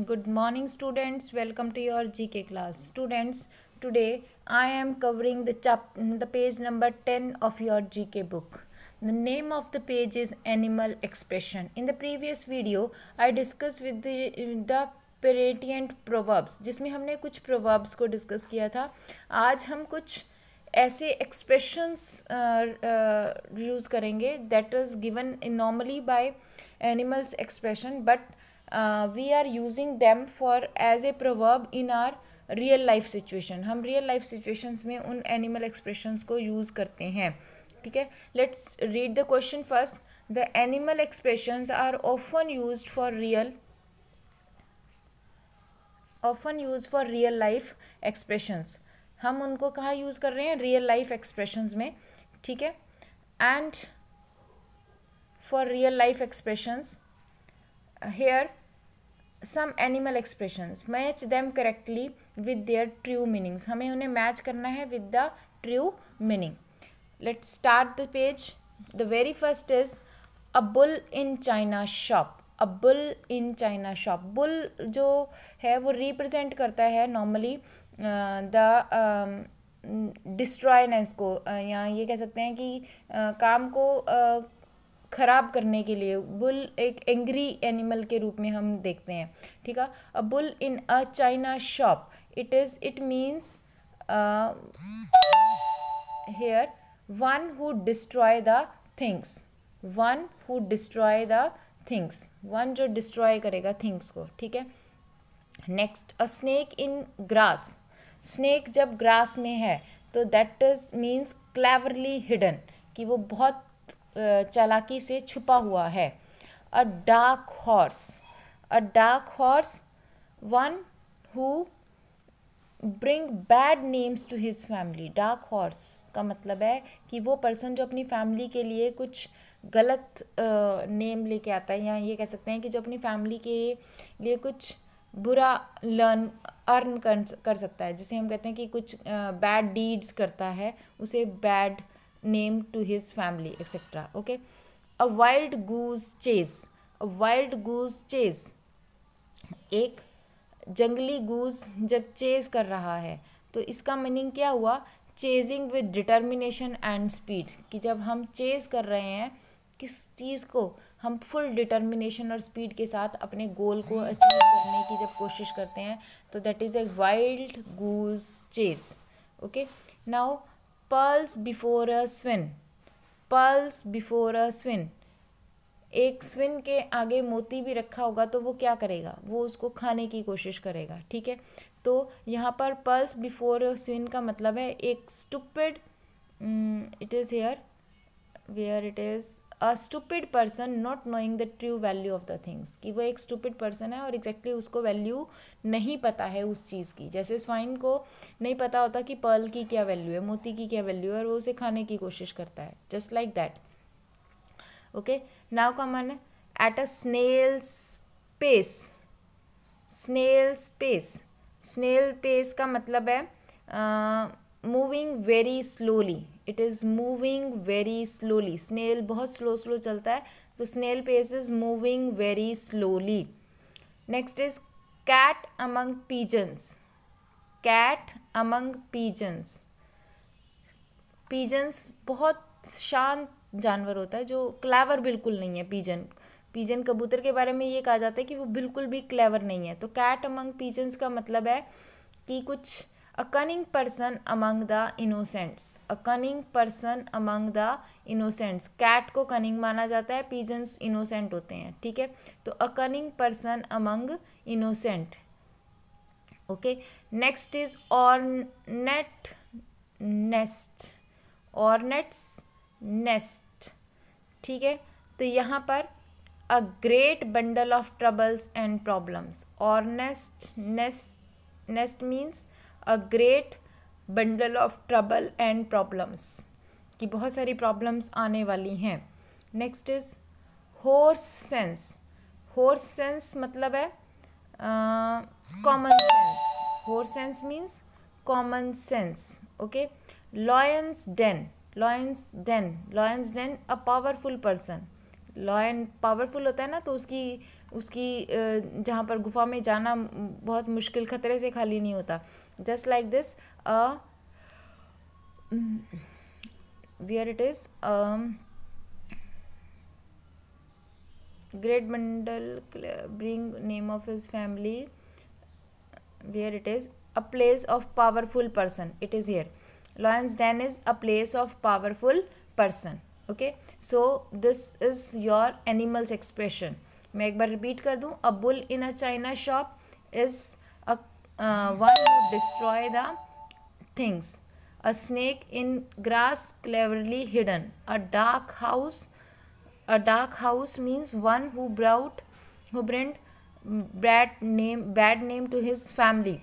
Good morning students welcome to your G K class students today I am covering the the page number ten of your G K book the name of the page is animal expression in the previous video I discuss with the pertinent proverbs जिसमें हमने कुछ proverbs को discuss किया था आज हम कुछ ऐसे एक्सप्रेशंस यूज़ करेंगे that is given normally by animals expression but we are using them for as a proverb in our real life situation हम रियल लाइफ सिचुएशंस में उन एनिमल एक्सप्रेशंस को यूज़ करते हैं ठीक है let's read the question first the animal expressions are often use for real often use for real life expressions हम उनको कहाँ यूज़ कर रहे हैं रियल लाइफ एक्सप्रेशंस में ठीक है and for real life expressions here some animal expressions match them correctly with their true meanings हमें उन्हें मैच करना है with the true meaning let start the page the very first is a bull in china shop a bull in china shop bull जो है वो represent करता है normally the डिस्ट्रॉयनेस को uh, या ये कह सकते हैं कि uh, काम को uh, ख़राब करने के लिए बुल एक एंग्री एनिमल के रूप में हम देखते हैं ठीक है a bull in a china shop it is it means here one who destroy the things one who destroy the things one जो डिस्ट्रॉय करेगा थिंग्स को ठीक है next a snake in grass snake जब ग्रास में है तो that is means cleverly hidden कि वो बहुत चालाकी से छुपा हुआ है a dark horse a dark horse one who bring bad names to his family dark horse का मतलब है कि वो पर्सन जो अपनी फैमिली के लिए कुछ गलत नेम लेके आता है या ये कह सकते हैं कि जो अपनी फैमिली के लिए कुछ बुरा लर्न अर्न कर कर सकता है जिसे हम कहते हैं कि कुछ बैड डीड्स करता है उसे bad name to his family etc okay a wild goose chase a wild goose chase एक जंगली गूज जब चेज कर रहा है तो इसका मीनिंग क्या हुआ chasing with determination and speed कि जब हम चेज कर रहे हैं किस चीज़ को हम फुल डिटर्मिनेशन और स्पीड के साथ अपने गोल को अचीव करने की जब कोशिश करते हैं तो that is a wild goose chase okay now pearls before a swine pearls before a swine एक स्विन के आगे मोती भी रखा होगा तो वो क्या करेगा वो उसको खाने की कोशिश करेगा ठीक है तो यहाँ पर पल्स बिफोर अ स्विन का मतलब है एक stupid it is here where it is a stupid person not knowing the true value of the things कि वो एक स्टूपिड पर्सन है और एग्जैक्टली exactly उसको वैल्यू नहीं पता है उस चीज़ की जैसे स्वाइन को नहीं पता होता कि पर्ल की क्या वैल्यू है मोती की क्या वैल्यू है और वो उसे खाने की कोशिश करता है just like that okay now come on at a snail space snail space snail pace का मतलब है moving very slowly it is moving very slowly snail बहुत स्लो स्लो चलता है तो snail pace is moving very slowly next is cat among pigeons cat among pigeons pigeons बहुत शांत जानवर होता है जो क्लेवर बिल्कुल नहीं है पीजन पीजन कबूतर के बारे में ये कहा जाता है कि वो बिल्कुल भी क्लेवर नहीं है तो कैट अमंग पीजन्स का मतलब है कि कुछ A cunning person among the innocents. A cunning person among the innocents. Cat को cunning माना जाता है pigeons innocent होते हैं ठीक है तो a cunning person among innocent. Okay. Next is ornet nest. Ornets nest. ठीक है तो यहाँ पर a great bundle of troubles and problems hornet's nest nest means a great bundle of trouble and problems कि बहुत सारी प्रॉब्लम्स आने वाली हैं next is horse sense horse sense मतलब है common sense horse sense means common sense okay lion's den lion's den lion's den a powerful person lion powerful होता है ना तो उसकी उसकी जहाँ पर गुफा में जाना बहुत मुश्किल खतरे से खाली नहीं होता just like this where it is great bundle bring name of his family where it is a place of powerful person it is here lion's den is a place of powerful person okay so this is your animals expression मैं एक बार repeat कर दूँ a bull in a china shop is a one who destroy the things a snake in grass cleverly hidden a dark house a dark house means one who brought who brand bad name bad name to his family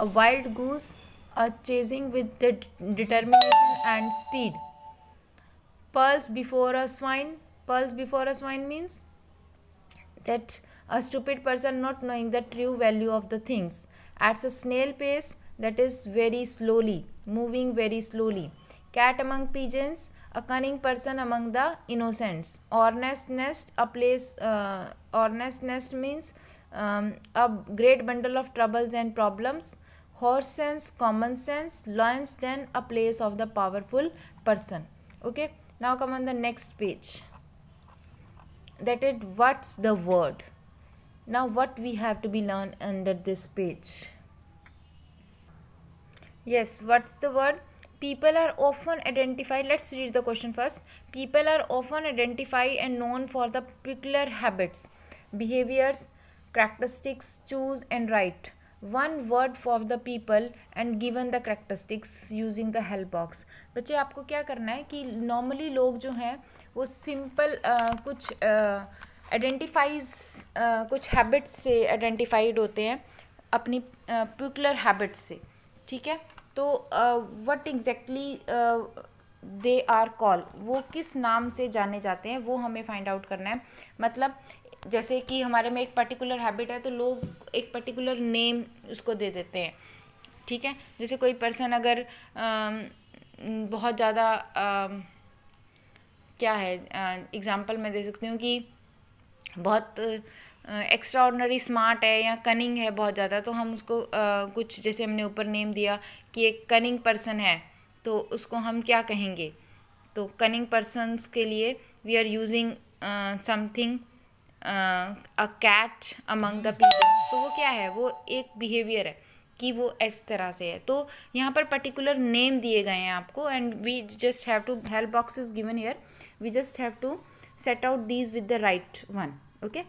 a wild goose a chasing with determination and speed pearls before a swine pearls before a swine means that a stupid person not knowing the true value of the things at a snail pace that is very slowly moving very slowly cat among pigeons a cunning person among the innocents Ornest nest a place uh, nest means um, a great bundle of troubles and problems horse sense common sense lion's den a place of the powerful person okay now come on the next page that is what's the word now what we have to be learned under this page yes what's the word people are often identified let's read the question first people are often identified and known for the peculiar habits behaviors characteristics choose and write one word for the people and given the characteristics using the help box बच्चे आपको क्या करना है कि normally लोग जो हैं वो सिंपल uh, कुछ आइडेंटिफाइज uh, uh, कुछ हैबिट्स से आइडेंटिफाइड होते हैं अपनी पर्टिकुलर हैबिट्स से ठीक है तो what exactly they are call वो किस नाम से जाने जाते हैं वो हमें फाइंड आउट करना है मतलब जैसे कि हमारे में एक पर्टिकुलर हैबिट है तो लोग एक पर्टिकुलर नेम उसको दे देते हैं ठीक है जैसे कोई पर्सन अगर आ, बहुत ज़्यादा क्या है एग्ज़ाम्पल मैं दे सकती हूँ कि बहुत एक्स्ट्रा ऑर्डनरी स्मार्ट है या कनिंग है बहुत ज़्यादा तो हम उसको आ, कुछ जैसे हमने ऊपर नेम दिया कि एक कनिंग पर्सन है तो उसको हम क्या कहेंगे तो कनिंग पर्सनस के लिए we are using something a cat among the pigeons तो वो क्या है वो एक बिहेवियर है कि वो इस तरह से है तो यहाँ पर पर्टिकुलर नेम दिए गए हैं आपको and we just have to help box is given here we just have to set out these with the right one okay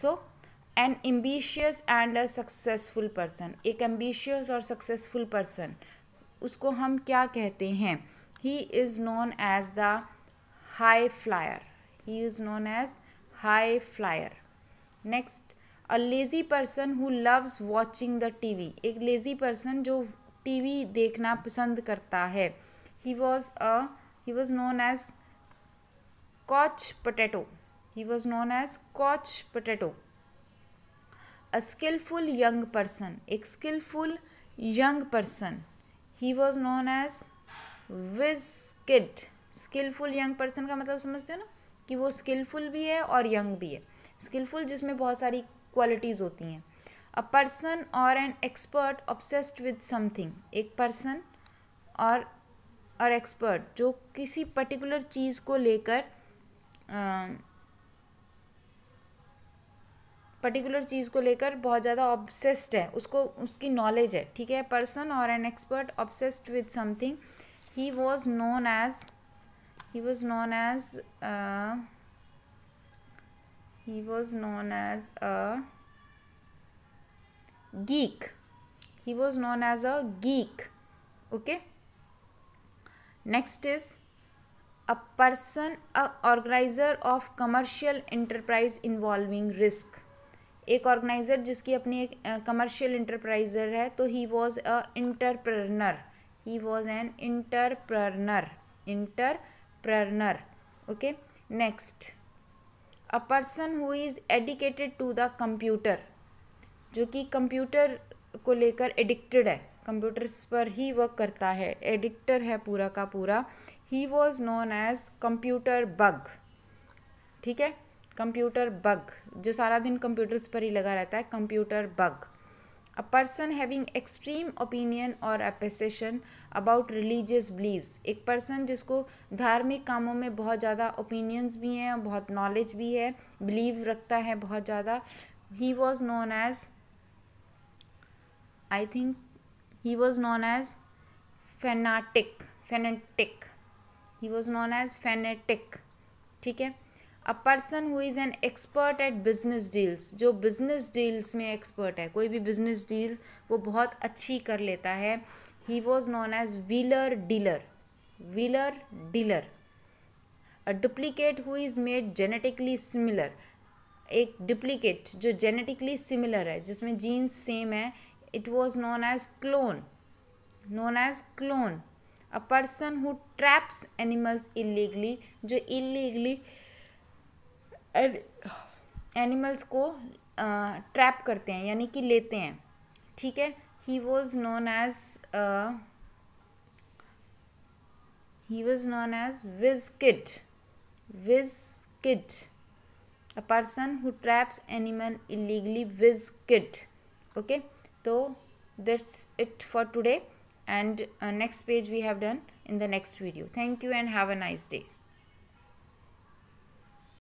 so an ambitious and a successful person एक ambitious और successful person उसको हम क्या कहते हैं he is known as the high flyer he is known as high flyer next a lazy person who loves watching the tv एक lazy person जो tv देखना पसंद करता है he was a he was known as couch potato he was known as couch potato a skillful young person एक skillful young person he was known as whiz kid skillful young person का मतलब समझते हो ना कि वो skilful भी है और यंग भी है स्किलफुल जिसमें बहुत सारी क्वालिटीज़ होती हैं अ पर्सन और an expert obsessed with something एक पर्सन और और एक्सपर्ट जो किसी पर्टिकुलर चीज़ को लेकर पर्टिकुलर चीज़ को लेकर बहुत ज़्यादा ऑब्सेस्ड है उसको उसकी नॉलेज है ठीक है पर्सन और an expert obsessed with something he was known as he was known as uh, he was known as a geek he was known as a geek okay next is a person a organizer of commercial enterprise involving risk एक organiser जिसकी अपनी एक commercial enterpriser है तो he was a entrepreneur he was an entrepreneur entrepreneur okay next a person who is addicted to the computer जो कि computer को लेकर एडिक्टेड है कंप्यूटर्स पर ही वर्क करता है एडिक्टर है पूरा का पूरा he was known as computer bug ठीक है कंप्यूटर बग जो सारा दिन कंप्यूटर्स पर ही लगा रहता है computer bug a person having extreme opinion or appreciation about religious beliefs एक person जिसको धार्मिक कामों में बहुत ज़्यादा opinions भी हैं और बहुत knowledge भी है believe रखता है बहुत ज़्यादा he was known as I think he was known as fanatic fanatic he was known as fanatic ठीक है a person who is an expert at business deals जो बिजनेस डील्स में एक्सपर्ट है कोई भी बिजनेस डील वो बहुत अच्छी कर लेता है he was known as wheeler dealer wheeler dealer a duplicate who is made genetically similar एक डुप्लीकेट जो जेनेटिकली सिमिलर है जिसमें जीन्स सेम है it was known as clone known as clone a person who traps animals illegally जो illegally animals को trap uh, करते हैं यानी कि लेते हैं ठीक है he was known as he was known as whiz kid whiz kid a person who traps animal illegally whiz kid okay तो that's it for today and next page we have done in the next video thank you and have have a nice